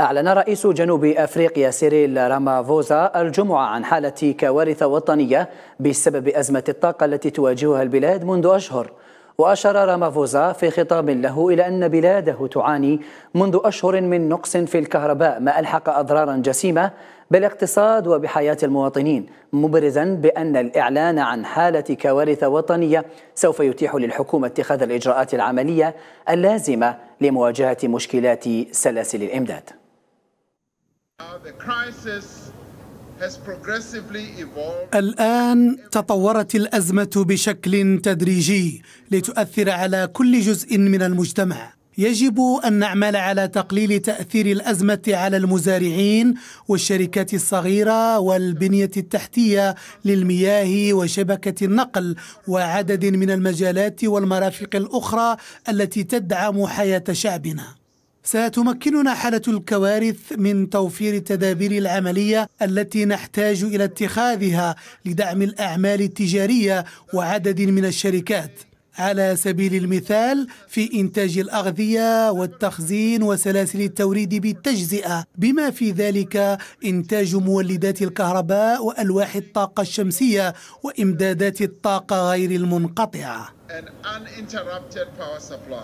أعلن رئيس جنوب أفريقيا سيريل رامافوزا الجمعة عن حالة كوارث وطنية بسبب أزمة الطاقة التي تواجهها البلاد منذ أشهر وأشار رامافوزا في خطاب له إلى أن بلاده تعاني منذ أشهر من نقص في الكهرباء ما ألحق أضرارا جسيمة بالاقتصاد وبحياة المواطنين مبرزا بأن الإعلان عن حالة كوارث وطنية سوف يتيح للحكومة اتخاذ الإجراءات العملية اللازمة لمواجهة مشكلات سلاسل الإمداد الآن تطورت الأزمة بشكل تدريجي لتؤثر على كل جزء من المجتمع يجب أن نعمل على تقليل تأثير الأزمة على المزارعين والشركات الصغيرة والبنية التحتية للمياه وشبكة النقل وعدد من المجالات والمرافق الأخرى التي تدعم حياة شعبنا ستمكننا حالة الكوارث من توفير التدابير العملية التي نحتاج إلى اتخاذها لدعم الأعمال التجارية وعدد من الشركات على سبيل المثال في إنتاج الأغذية والتخزين وسلاسل التوريد بالتجزئة بما في ذلك إنتاج مولدات الكهرباء وألواح الطاقة الشمسية وإمدادات الطاقة غير المنقطعة